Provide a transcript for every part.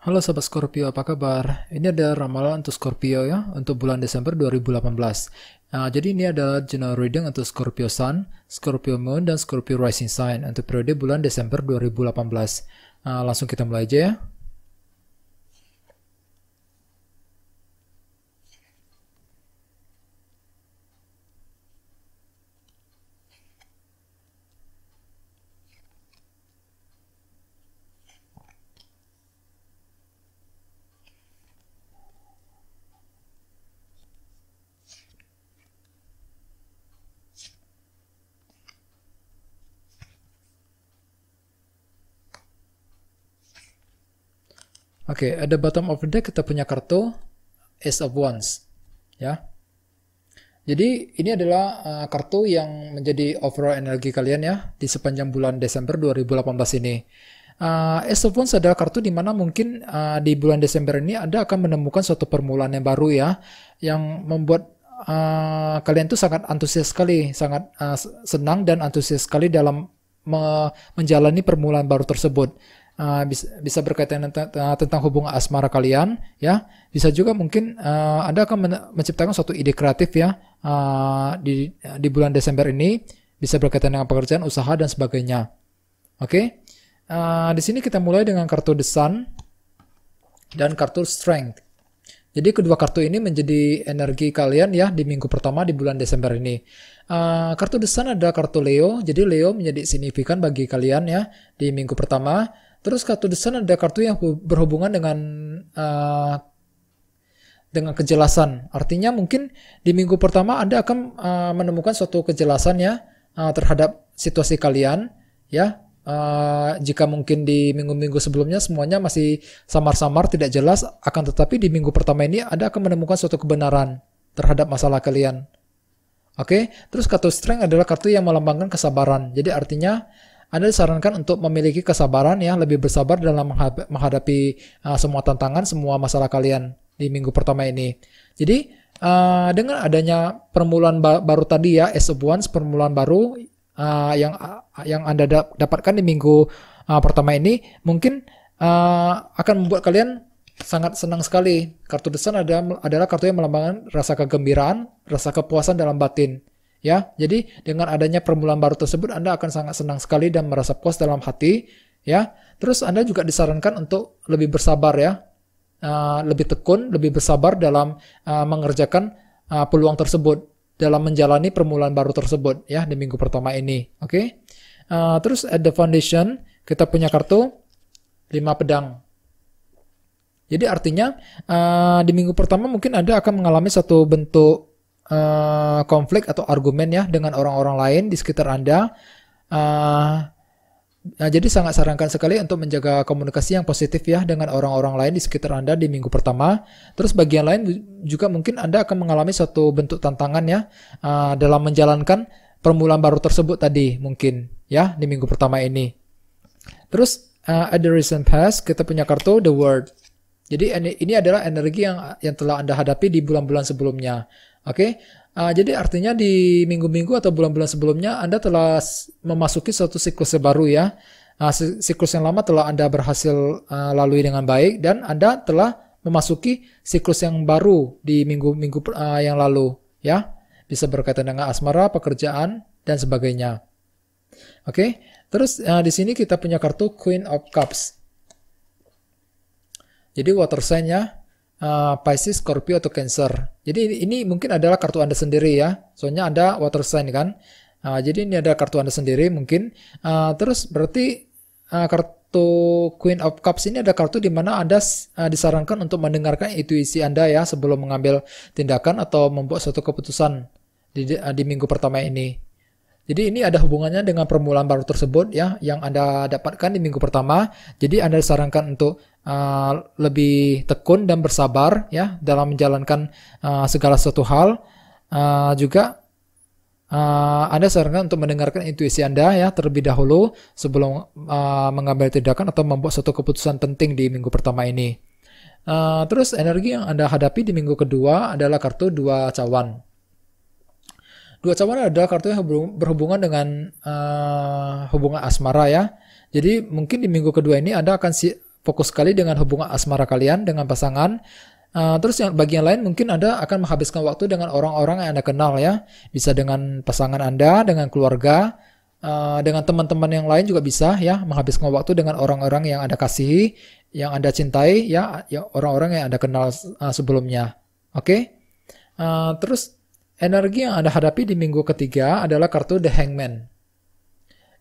Halo sahabat Scorpio, apa kabar? Ini adalah ramalan untuk Scorpio ya, untuk bulan Desember 2018. Nah, jadi ini adalah general reading untuk Scorpio Sun, Scorpio Moon, dan Scorpio Rising Sign untuk periode bulan Desember 2018. Nah, langsung kita mulai aja ya. Oke, okay, ada bottom of the deck kita punya kartu Ace of Wands. Ya. Jadi ini adalah uh, kartu yang menjadi overall energi kalian ya di sepanjang bulan Desember 2018 ini. Uh, Ace of Wands adalah kartu di mana mungkin uh, di bulan Desember ini Anda akan menemukan suatu permulaan yang baru ya, yang membuat uh, kalian tuh sangat antusias sekali, sangat uh, senang dan antusias sekali dalam menjalani permulaan baru tersebut uh, ah, bisa, bisa berkaitan tentang hubungan asmara kalian ya bisa juga mungkin uh, anda akan men menciptakan suatu ide kreatif ya uh, di di bulan Desember ini bisa berkaitan dengan pekerjaan usaha dan sebagainya oke okay? uh, di sini kita mulai dengan kartu the sun dan kartu strength jadi kedua kartu ini menjadi energi kalian ya di minggu pertama di bulan Desember ini. Uh, kartu desan ada kartu Leo, jadi Leo menjadi signifikan bagi kalian ya di minggu pertama Terus kartu desain ada kartu yang berhubungan dengan uh, dengan kejelasan. Artinya mungkin di minggu pertama Anda akan uh, menemukan suatu kejelasan ya uh, terhadap situasi kalian ya. Uh, jika mungkin di minggu-minggu sebelumnya semuanya masih samar-samar tidak jelas akan tetapi di minggu pertama ini Anda akan menemukan suatu kebenaran terhadap masalah kalian. Oke, okay? terus kartu strength adalah kartu yang melambangkan kesabaran. Jadi artinya anda disarankan untuk memiliki kesabaran ya, lebih bersabar dalam menghadapi uh, semua tantangan, semua masalah kalian di minggu pertama ini. Jadi, uh, dengan adanya permulaan ba baru tadi ya, S1, permulaan baru uh, yang uh, yang Anda da dapatkan di minggu uh, pertama ini, mungkin uh, akan membuat kalian sangat senang sekali. Kartu desain adalah, adalah kartu yang melambangkan rasa kegembiraan, rasa kepuasan dalam batin. Ya, jadi dengan adanya permulaan baru tersebut Anda akan sangat senang sekali dan merasa puas dalam hati, ya. Terus Anda juga disarankan untuk lebih bersabar ya. Uh, lebih tekun, lebih bersabar dalam uh, mengerjakan uh, peluang tersebut dalam menjalani permulaan baru tersebut ya di minggu pertama ini, oke? Okay? Uh, terus at the foundation kita punya kartu 5 pedang. Jadi artinya uh, di minggu pertama mungkin Anda akan mengalami satu bentuk Eh, konflik atau argumen ya dengan orang-orang lain di sekitar Anda. Uh, nah, jadi sangat sarankan sekali untuk menjaga komunikasi yang positif ya dengan orang-orang lain di sekitar Anda di minggu pertama. Terus bagian lain juga mungkin Anda akan mengalami suatu bentuk tantangan ya uh, dalam menjalankan permulaan baru tersebut tadi mungkin ya di minggu pertama ini. Terus uh, at the recent past kita punya kartu the world. Jadi ini adalah energi yang yang telah Anda hadapi di bulan-bulan sebelumnya. Oke, okay? uh, jadi artinya di minggu-minggu atau bulan-bulan sebelumnya Anda telah memasuki suatu siklus baru ya. Uh, siklus yang lama telah Anda berhasil uh, lalui dengan baik dan Anda telah memasuki siklus yang baru di minggu-minggu uh, yang lalu ya. Bisa berkaitan dengan asmara, pekerjaan dan sebagainya. Oke, okay? terus uh, di sini kita punya kartu Queen of Cups. Jadi water sign-nya uh, Pisces, Scorpio atau Cancer. Jadi ini mungkin adalah kartu Anda sendiri ya. Soalnya Anda water sign kan. Uh, jadi ini ada kartu Anda sendiri mungkin. Uh, terus berarti uh, kartu Queen of Cups ini ada kartu di mana Anda uh, disarankan untuk mendengarkan intuisi Anda ya sebelum mengambil tindakan atau membuat suatu keputusan di, uh, di minggu pertama ini. Jadi ini ada hubungannya dengan permulaan baru tersebut ya yang Anda dapatkan di minggu pertama. Jadi Anda disarankan untuk uh, lebih tekun dan bersabar ya dalam menjalankan uh, segala sesuatu hal. Uh, juga uh, Anda sarankan untuk mendengarkan intuisi Anda ya terlebih dahulu sebelum uh, mengambil tindakan atau membuat suatu keputusan penting di minggu pertama ini. Uh, terus energi yang Anda hadapi di minggu kedua adalah kartu dua cawan. Dua cawan adalah kartu yang berhubungan dengan uh, hubungan asmara ya. Jadi mungkin di minggu kedua ini Anda akan si fokus sekali dengan hubungan asmara kalian dengan pasangan. Uh, terus yang bagian lain mungkin Anda akan menghabiskan waktu dengan orang-orang yang Anda kenal ya. Bisa dengan pasangan Anda, dengan keluarga, uh, dengan teman-teman yang lain juga bisa ya menghabiskan waktu dengan orang-orang yang Anda kasihi, yang Anda cintai ya, ya orang-orang yang Anda kenal uh, sebelumnya. Oke? Okay? Uh, terus energi yang Anda hadapi di minggu ketiga adalah kartu The Hangman.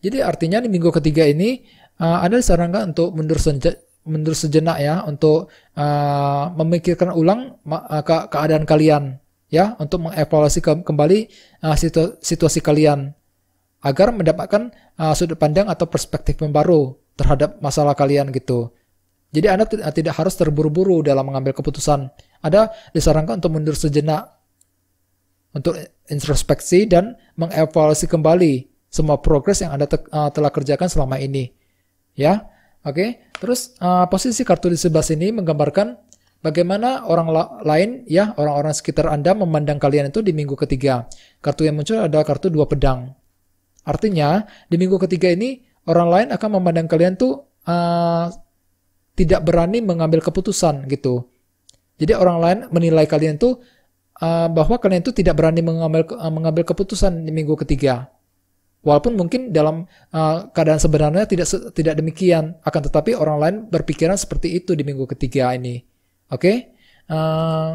Jadi artinya di minggu ketiga ini uh, Anda disarankan untuk mundur senja, mundur sejenak ya untuk uh, memikirkan ulang uh, ke keadaan kalian ya untuk mengevaluasi ke kembali uh, situ situasi kalian agar mendapatkan uh, sudut pandang atau perspektif yang baru terhadap masalah kalian gitu. Jadi Anda uh, tidak harus terburu-buru dalam mengambil keputusan. ada disarankan untuk mundur sejenak untuk introspeksi dan mengevaluasi kembali semua progres yang Anda te uh, telah kerjakan selama ini. Ya, Oke, okay? terus uh, posisi kartu di sebelah sini menggambarkan bagaimana orang la lain, ya orang-orang sekitar Anda memandang kalian itu di minggu ketiga. Kartu yang muncul adalah kartu dua pedang. Artinya, di minggu ketiga ini orang lain akan memandang kalian tuh uh, tidak berani mengambil keputusan gitu. Jadi orang lain menilai kalian tuh uh, bahwa kalian itu tidak berani mengambil uh, mengambil keputusan di minggu ketiga. Walaupun mungkin dalam uh, keadaan sebenarnya tidak tidak demikian, akan tetapi orang lain berpikiran seperti itu di minggu ketiga ini. Oke? Okay? Uh, eh,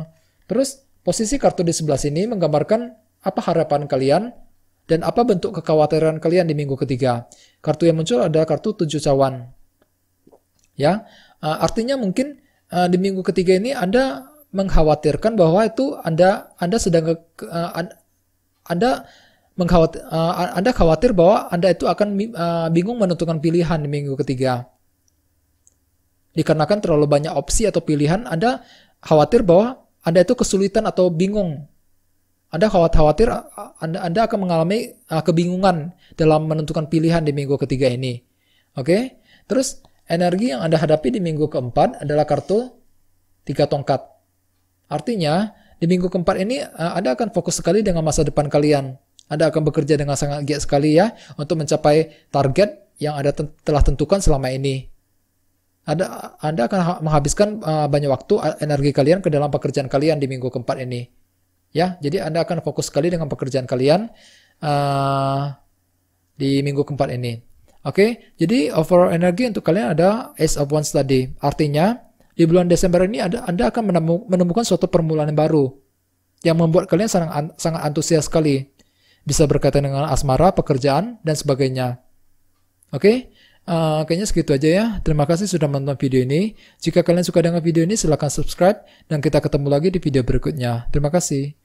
terus posisi kartu di sebelah sini menggambarkan apa harapan kalian dan apa bentuk kekhawatiran kalian di minggu ketiga. Kartu yang muncul adalah kartu tujuh cawan. Ya, uh, artinya mungkin uh, di minggu ketiga ini Anda mengkhawatirkan bahwa itu Anda Anda sedang uh, Anda mengkhawatir, uh, Anda khawatir bahwa Anda itu akan uh, bingung menentukan pilihan di minggu ketiga. Dikarenakan terlalu banyak opsi atau pilihan, Anda khawatir bahwa Anda itu kesulitan atau bingung. Anda khawatir Anda, Anda akan mengalami uh, kebingungan dalam menentukan pilihan di minggu ketiga ini. Oke? Okay? Terus energi yang Anda hadapi di minggu keempat adalah kartu tiga tongkat. Artinya, di minggu keempat ini Anda akan fokus sekali dengan masa depan kalian anda akan bekerja dengan sangat giat sekali ya untuk mencapai target yang Anda telah tentukan selama ini. Anda, Anda akan menghabiskan uh, banyak waktu, energi kalian ke dalam pekerjaan kalian di minggu keempat ini. Ya, jadi Anda akan fokus sekali dengan pekerjaan kalian uh, di minggu keempat ini. Oke, okay? jadi overall energi untuk kalian ada S of One tadi. Artinya, di bulan Desember ini Anda, anda akan menemukan suatu permulaan baru yang membuat kalian sangat, sangat antusias sekali bisa berkaitan dengan asmara, pekerjaan, dan sebagainya. Oke, okay? uh, eh, kayaknya segitu aja ya. Terima kasih sudah menonton video ini. Jika kalian suka dengan video ini, silahkan subscribe, dan kita ketemu lagi di video berikutnya. Terima kasih.